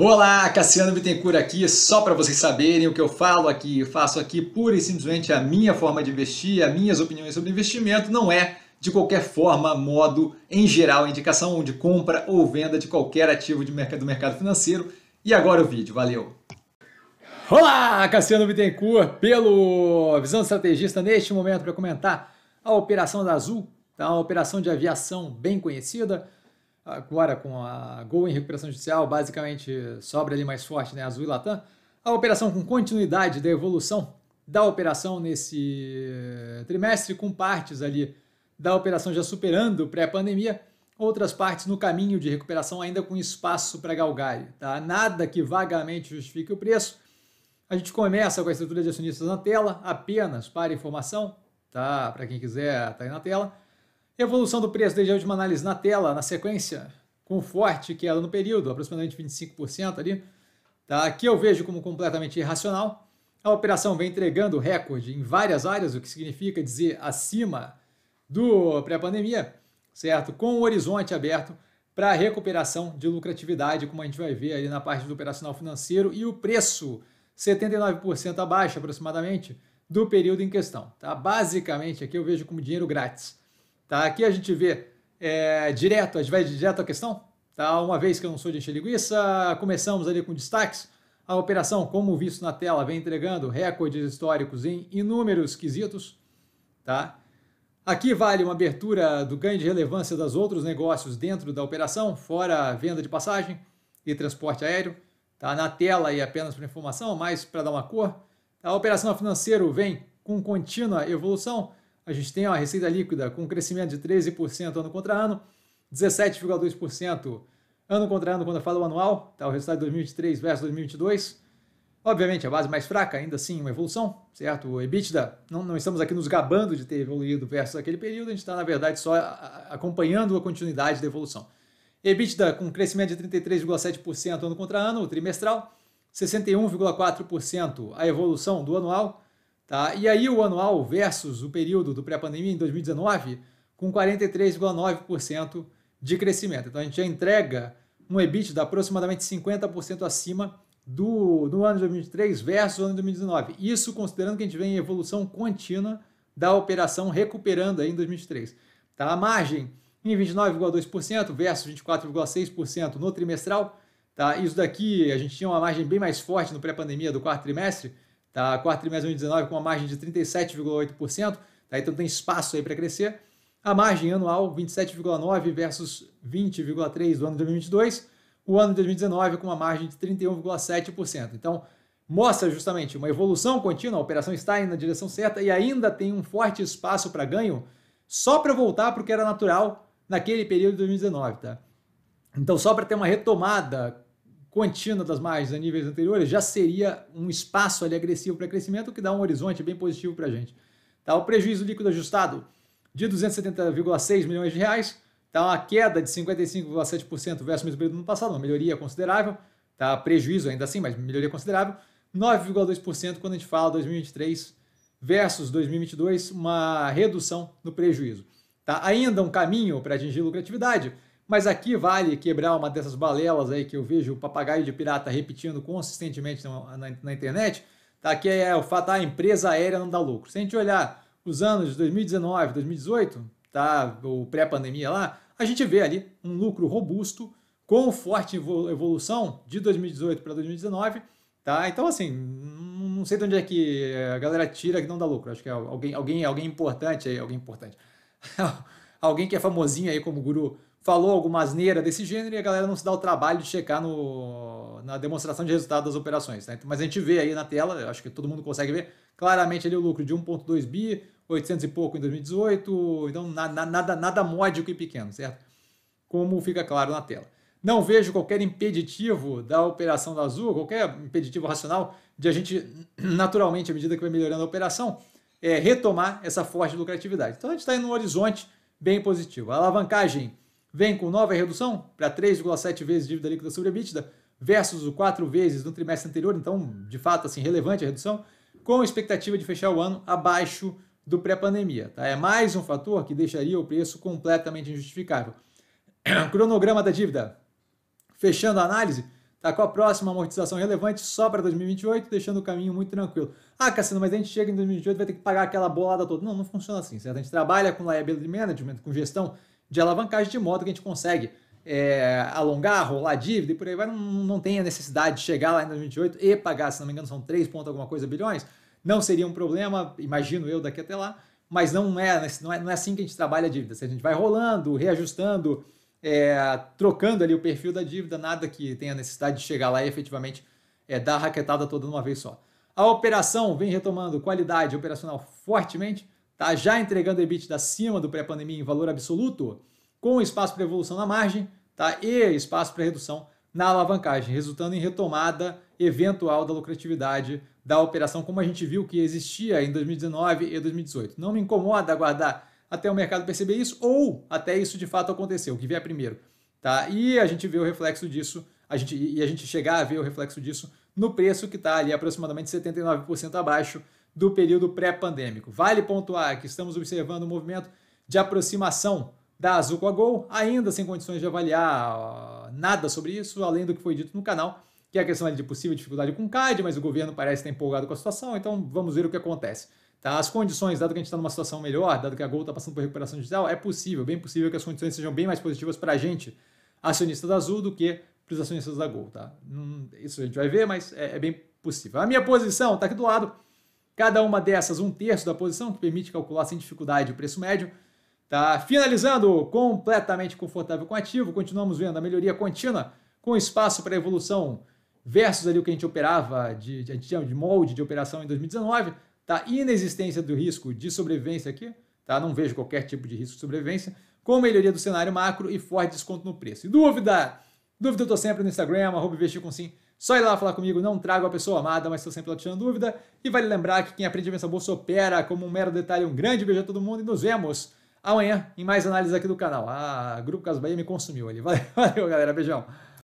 Olá, Cassiano Bittencourt aqui, só para vocês saberem o que eu falo aqui, eu faço aqui pura e simplesmente a minha forma de investir, as minhas opiniões sobre investimento, não é de qualquer forma, modo, em geral, indicação de compra ou venda de qualquer ativo de mercado, do mercado financeiro. E agora o vídeo, valeu! Olá, Cassiano Bittencourt, pelo Visão Estrategista, neste momento para comentar a operação da Azul, tá? uma operação de aviação bem conhecida, agora com a Gol em recuperação judicial, basicamente sobra ali mais forte, né? Azul e Latam. A operação com continuidade da evolução da operação nesse trimestre, com partes ali da operação já superando pré-pandemia, outras partes no caminho de recuperação ainda com espaço para galgar. Tá? Nada que vagamente justifique o preço. A gente começa com a estrutura de acionistas na tela, apenas para informação, tá? Para quem quiser, tá aí na tela. Evolução do preço desde a última análise na tela, na sequência, com forte queda no período, aproximadamente 25% ali. Tá? Aqui eu vejo como completamente irracional. A operação vem entregando recorde em várias áreas, o que significa dizer acima do pré-pandemia, certo? Com o horizonte aberto para recuperação de lucratividade, como a gente vai ver ali na parte do operacional financeiro e o preço 79% abaixo aproximadamente do período em questão, tá? Basicamente aqui eu vejo como dinheiro grátis. Tá? Aqui a gente vê é, direto, a gente vai direto à questão. Tá? Uma vez que eu não sou de encher linguiça, começamos ali com destaques. A operação, como visto na tela, vem entregando recordes históricos em inúmeros quesitos. Tá? Aqui vale uma abertura do ganho de relevância dos outros negócios dentro da operação, fora venda de passagem e transporte aéreo. Tá? Na tela e apenas para informação, mas para dar uma cor. A operação financeira vem com contínua evolução, a gente tem a receita líquida com um crescimento de 13% ano contra ano, 17,2% ano contra ano quando eu falo anual, tá? o resultado de 2023 versus 2022. Obviamente, a base mais fraca, ainda assim, uma evolução, certo? O EBITDA, não, não estamos aqui nos gabando de ter evoluído versus aquele período, a gente está, na verdade, só acompanhando a continuidade da evolução. EBITDA com crescimento de 33,7% ano contra ano, trimestral, 61,4% a evolução do anual, Tá? E aí o anual versus o período do pré-pandemia em 2019, com 43,9% de crescimento. Então a gente já entrega um EBITDA aproximadamente 50% acima do, do ano de 2023 versus o ano de 2019. Isso considerando que a gente vem em evolução contínua da operação recuperando aí em 2023. Tá? A margem em 29,2% versus 24,6% no trimestral. Tá? Isso daqui a gente tinha uma margem bem mais forte no pré-pandemia do quarto trimestre, Tá? Quarto trimestre de 2019 com uma margem de 37,8%, tá? então tem espaço aí para crescer. A margem anual 27,9 versus 20,3 do ano de 2022. O ano de 2019 com uma margem de 31,7%. Então, mostra justamente uma evolução contínua, a operação está indo na direção certa e ainda tem um forte espaço para ganho só para voltar para o que era natural naquele período de 2019, tá? Então, só para ter uma retomada contínua das margens a níveis anteriores, já seria um espaço ali agressivo para crescimento, o que dá um horizonte bem positivo para a gente. Tá? O prejuízo líquido ajustado de 270,6 milhões de reais, tá? uma queda de 55,7% versus o mesmo período do ano passado, uma melhoria considerável, tá? prejuízo ainda assim, mas melhoria considerável, 9,2% quando a gente fala 2023 versus 2022, uma redução no prejuízo. Tá? Ainda um caminho para atingir lucratividade, mas aqui vale quebrar uma dessas balelas aí que eu vejo o papagaio de pirata repetindo consistentemente na, na, na internet, tá? que é o fato, ah, a empresa aérea não dá lucro. Se a gente olhar os anos de 2019, 2018, tá? o pré-pandemia lá, a gente vê ali um lucro robusto, com forte evolução de 2018 para 2019, tá? Então, assim, não sei de onde é que a galera tira que não dá lucro. Acho que é alguém, alguém, alguém importante aí, alguém importante. alguém que é famosinho aí como guru falou alguma asneira desse gênero e a galera não se dá o trabalho de checar no, na demonstração de resultado das operações. Né? Então, mas a gente vê aí na tela, acho que todo mundo consegue ver, claramente ali o lucro de 1,2 bi, 800 e pouco em 2018, então nada, nada, nada módico e pequeno, certo? Como fica claro na tela. Não vejo qualquer impeditivo da operação da Azul, qualquer impeditivo racional de a gente, naturalmente, à medida que vai melhorando a operação, é, retomar essa forte lucratividade. Então a gente está em um horizonte bem positivo. A alavancagem vem com nova redução para 3,7 vezes dívida líquida sobre EBITDA versus o 4 vezes no trimestre anterior, então, de fato, assim, relevante a redução, com expectativa de fechar o ano abaixo do pré-pandemia. Tá? É mais um fator que deixaria o preço completamente injustificável. Cronograma da dívida. Fechando a análise, tá com a próxima amortização relevante só para 2028, deixando o caminho muito tranquilo. Ah, Cassino, mas a gente chega em 2028 vai ter que pagar aquela bolada toda. Não, não funciona assim, certo? A gente trabalha com liability management, com gestão de alavancagem de modo que a gente consegue é, alongar, rolar dívida e por aí vai, não, não tem a necessidade de chegar lá em 2028 e pagar, se não me engano, são 3 pontos alguma coisa bilhões, não seria um problema, imagino eu, daqui até lá, mas não é, né, não é, não é assim que a gente trabalha a dívida. Se a gente vai rolando, reajustando, é, trocando ali o perfil da dívida, nada que tenha necessidade de chegar lá e efetivamente é, dar a raquetada toda de uma vez só. A operação vem retomando qualidade operacional fortemente, Tá já entregando EBITDA acima do pré-pandemia em valor absoluto, com espaço para evolução na margem, tá? E espaço para redução na alavancagem, resultando em retomada eventual da lucratividade da operação, como a gente viu que existia em 2019 e 2018. Não me incomoda aguardar até o mercado perceber isso ou até isso de fato acontecer o que vier primeiro, tá? E a gente vê o reflexo disso, a gente e a gente chegar a ver o reflexo disso no preço que está ali aproximadamente 79% abaixo do período pré-pandêmico. Vale pontuar que estamos observando um movimento de aproximação da Azul com a Gol, ainda sem condições de avaliar ah, nada sobre isso, além do que foi dito no canal, que é a questão de possível dificuldade com o CAD, mas o governo parece estar empolgado com a situação, então vamos ver o que acontece. Tá? As condições, dado que a gente está numa situação melhor, dado que a Gol está passando por recuperação digital, é possível, bem possível que as condições sejam bem mais positivas para a gente, acionista da Azul, do que para os acionistas da Gol. Tá? Hum, isso a gente vai ver, mas é, é bem possível. A minha posição está aqui do lado Cada uma dessas, um terço da posição, que permite calcular sem dificuldade o preço médio. Tá? Finalizando, completamente confortável com o ativo, continuamos vendo a melhoria contínua com espaço para evolução versus ali o que a gente operava de, de, de molde de operação em 2019, tá? Inexistência do risco de sobrevivência aqui, tá? Não vejo qualquer tipo de risco de sobrevivência, com melhoria do cenário macro e forte desconto no preço. E dúvida Dúvida eu tô sempre no Instagram, arroba investir com sim. Só ir lá falar comigo, não trago a pessoa amada, mas estou sempre lá tirando dúvida. E vale lembrar que quem aprende a pensar bolsa opera como um mero detalhe. Um grande beijo a todo mundo e nos vemos amanhã em mais análises aqui do canal. Ah, Grupo Caso Bahia me consumiu ali. Valeu, valeu galera. Beijão.